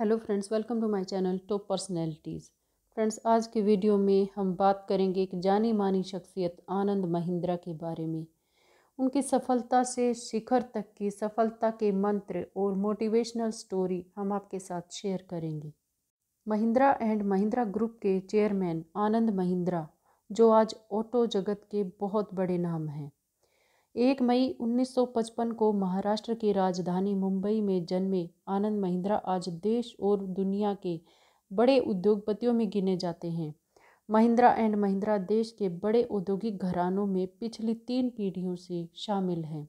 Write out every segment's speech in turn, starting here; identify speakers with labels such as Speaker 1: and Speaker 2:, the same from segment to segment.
Speaker 1: hello friends welcome to my channel top personalities friends आज के video में हम बात करेंगे एक जानी मानी शख्सियत आनंद महिंद्रा के बारे में उनकी सफलता से शिखर तक की सफलता के मंत्र और मोटिवेशनल स्टोरी हम आपके साथ शेयर करेंगे महिंद्रा एंड महिंद्रा ग्रुप के चेयरमैन आनंद महिंद्रा जो आज ऑटो जगत के बहुत बड़े नाम हैं एक मई 1955 को महाराष्ट्र की राजधानी मुंबई में जन्मे आनंद महिंद्रा आज देश और दुनिया के बड़े उद्योगपतियों में गिने जाते हैं महिंद्रा एंड महिंद्रा देश के बड़े औद्योगिक घरानों में पिछली तीन पीढ़ियों से शामिल हैं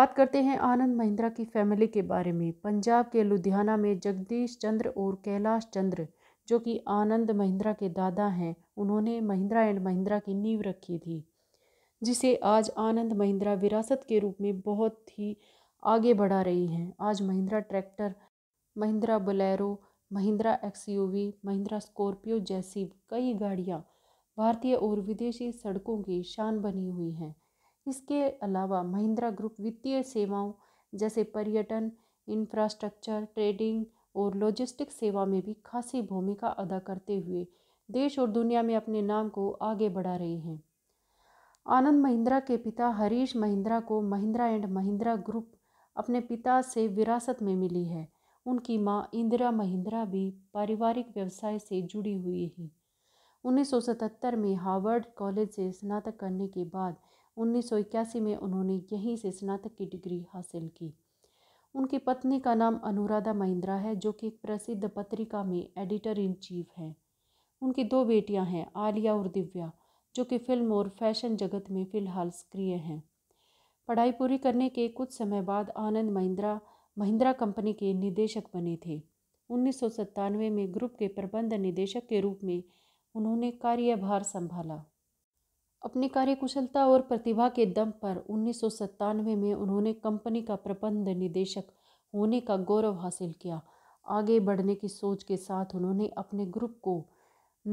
Speaker 1: बात करते हैं आनंद महिंद्रा की फैमिली के बारे में पंजाब के लुधियाना में जगदीश चंद्र और कैलाश चंद्र जो कि आनंद महिंद्रा के दादा हैं उन्होंने महिंद्रा एंड महिंद्रा की नींव रखी थी जिसे आज आनंद महिंद्रा विरासत के रूप में बहुत ही आगे बढ़ा रही हैं आज Mahindra tractor Mahindra Bolero Mahindra XUV Mahindra Scorpio जैसी कई गाड़ियाँ भारतीय और विदेशी सड़कों की शान बनी हुई हैं इसके अलावा महिंद्रा ग्रुप वित्तीय सेवाओं जैसे पर्यटन इंफ्रास्ट्रक्चर ट्रेडिंग और लॉजिस्टिक सेवा में भी खासी भूमिका अदा करते हुए देश और दुनिया में अपने नाम को आगे बढ़ा रही हैं आनंद महिंद्रा के पिता हरीश महिंद्रा को महिंद्रा एंड महिंद्रा ग्रुप अपने पिता से विरासत में मिली है उनकी माँ इंदिरा महिंद्रा भी पारिवारिक व्यवसाय से जुड़ी हुई है उन्नीस में हार्वर्ड कॉलेज से स्नातक करने के बाद उन्नीस में उन्होंने यहीं से स्नातक की डिग्री हासिल की उनकी पत्नी का नाम अनुराधा महिंद्रा है जो कि एक प्रसिद्ध पत्रिका में एडिटर इन चीफ हैं उनकी दो बेटियां हैं आलिया और दिव्या जो कि फिल्म और फैशन जगत में फ़िलहाल सक्रिय हैं पढ़ाई पूरी करने के कुछ समय बाद आनंद महिंद्रा महिंद्रा कंपनी के निदेशक बने थे उन्नीस में ग्रुप के प्रबंध निदेशक के रूप में उन्होंने कार्यभार संभाला अपनी कार्यकुशलता और प्रतिभा के दम पर उन्नीस में उन्होंने कंपनी का प्रबंध निदेशक होने का गौरव हासिल किया आगे बढ़ने की सोच के साथ उन्होंने अपने ग्रुप को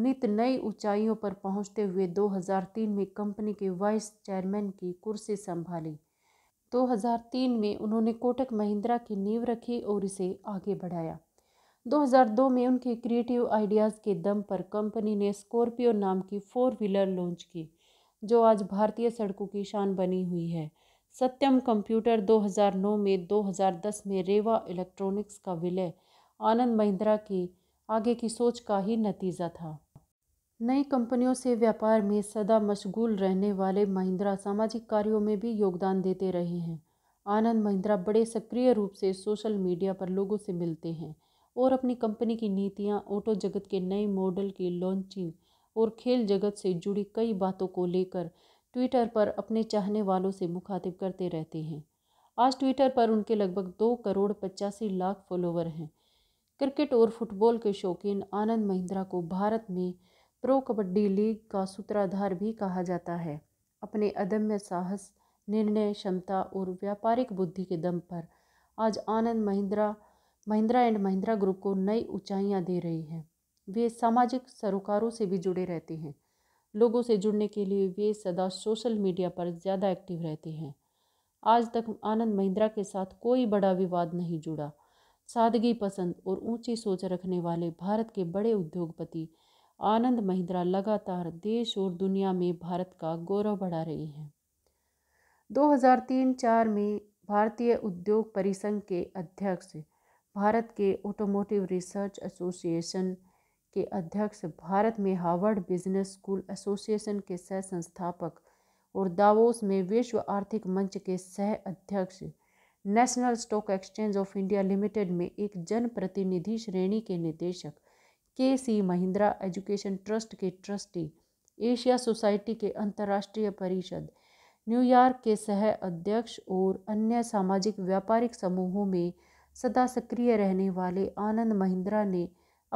Speaker 1: नित नई ऊंचाइयों पर पहुंचते हुए 2003 में कंपनी के वाइस चेयरमैन की कुर्सी संभाली 2003 में उन्होंने कोटक महिंद्रा की नींव रखी और इसे आगे बढ़ाया 2002 में उनके क्रिएटिव आइडियाज़ के दम पर कंपनी ने स्कॉर्पियो नाम की फोर व्हीलर लॉन्च की जो आज भारतीय सड़कों की शान बनी हुई है सत्यम कंप्यूटर 2009 में 2010 में रेवा इलेक्ट्रॉनिक्स का विलय आनंद महिंद्रा की आगे की सोच का ही नतीजा था नई कंपनियों से व्यापार में सदा मशगूल रहने वाले महिंद्रा सामाजिक कार्यों में भी योगदान देते रहे हैं आनंद महिंद्रा बड़े सक्रिय रूप से सोशल मीडिया पर लोगों से मिलते हैं और अपनी कंपनी की नीतियां ऑटो जगत के नए मॉडल की लॉन्चिंग और खेल जगत से जुड़ी कई बातों को लेकर ट्विटर पर अपने चाहने वालों से मुखातिब करते रहते हैं आज ट्विटर पर उनके लगभग दो करोड़ पचासी लाख फॉलोवर हैं क्रिकेट और फुटबॉल के शौकीन आनंद महिंद्रा को भारत में प्रो कबड्डी लीग का सूत्राधार भी कहा जाता है अपने अदम्य साहस निर्णय क्षमता और व्यापारिक बुद्धि के दम पर आज आनंद महिंद्रा महिंद्रा एंड महिंद्रा ग्रुप को नई ऊंचाइयां दे रही हैं वे सामाजिक सरोकारों से भी जुड़े रहते हैं लोगों से जुड़ने के लिए वे सदा सोशल मीडिया पर ज़्यादा एक्टिव रहते हैं आज तक आनंद महिंद्रा के साथ कोई बड़ा विवाद नहीं जुड़ा सादगी पसंद और ऊंची सोच रखने वाले भारत के बड़े उद्योगपति आनंद महिंद्रा लगातार देश और दुनिया में भारत का गौरव बढ़ा रहे हैं 2003-4 में भारतीय उद्योग परिसंघ के अध्यक्ष भारत के ऑटोमोटिव रिसर्च एसोसिएशन के अध्यक्ष भारत में हार्वर्ड बिजनेस स्कूल एसोसिएशन के सह संस्थापक और दावोस में विश्व आर्थिक मंच के सह अध्यक्ष National Stock Exchange of India Limited में एक जनप्रतिनिधि श्रेणी के निदेशक K C Mahindra Education Trust के ट्रस्टी एशिया सोसाइटी के अंतर्राष्ट्रीय परिषद न्यूयॉर्क के सह अध्यक्ष और अन्य सामाजिक व्यापारिक समूहों में सदा सक्रिय रहने वाले आनंद महिंद्रा ने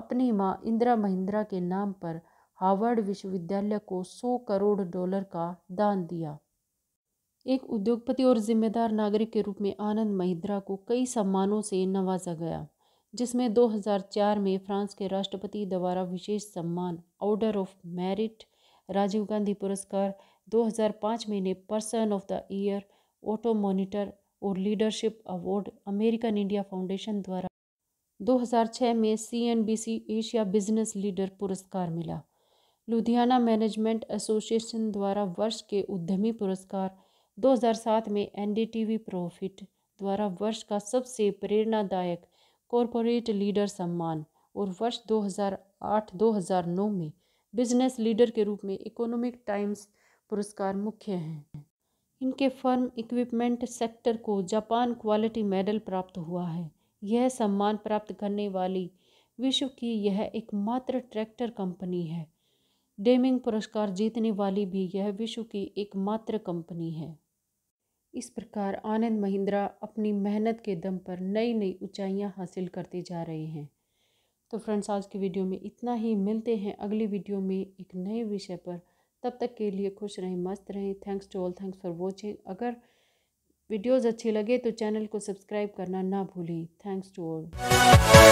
Speaker 1: अपनी माँ इंदिरा महिंद्रा के नाम पर हार्वर्ड विश्वविद्यालय को 100 करोड़ डॉलर का दान दिया एक उद्योगपति और जिम्मेदार नागरिक के रूप में आनंद महिंद्रा को कई सम्मानों से नवाजा गया जिसमें 2004 में फ्रांस के राष्ट्रपति द्वारा विशेष सम्मान order of merit Rajiv Gandhi पुरस्कार 2005 में ने person of the year auto monitor और leadership award American India Foundation द्वारा 2006 में सीएनबीसी एशिया बिजनेस लीडर पुरस्कार मिला लुधियाना मैनेजमेंट एसोसिएशन द्वारा वर्ष के उद्यमी पुरस्कार 2007 में एनडीटीवी प्रॉफिट द्वारा वर्ष का सबसे प्रेरणादायक कॉरपोरेट लीडर सम्मान और वर्ष 2008-2009 में बिजनेस लीडर के रूप में इकोनॉमिक टाइम्स पुरस्कार मुख्य हैं इनके फर्म इक्विपमेंट सेक्टर को जापान क्वालिटी मेडल प्राप्त हुआ है यह सम्मान प्राप्त करने वाली विश्व की यह एकमात्र ट्रैक्टर कंपनी है डेमिंग पुरस्कार जीतने वाली भी यह विश्व की एकमात्र कंपनी है इस प्रकार आनंद महिंद्रा अपनी मेहनत के दम पर नई नई ऊंचाइयां हासिल करते जा रहे हैं तो फ्रेंड्स आज की वीडियो में इतना ही मिलते हैं अगली वीडियो में एक नए विषय पर तब तक के लिए खुश रहें मस्त रहें thanks to all thanks for watching अगर वीडियोज़ अच्छे लगे तो चैनल को सब्सक्राइब करना ना भूलें थैंक्स टू ऑल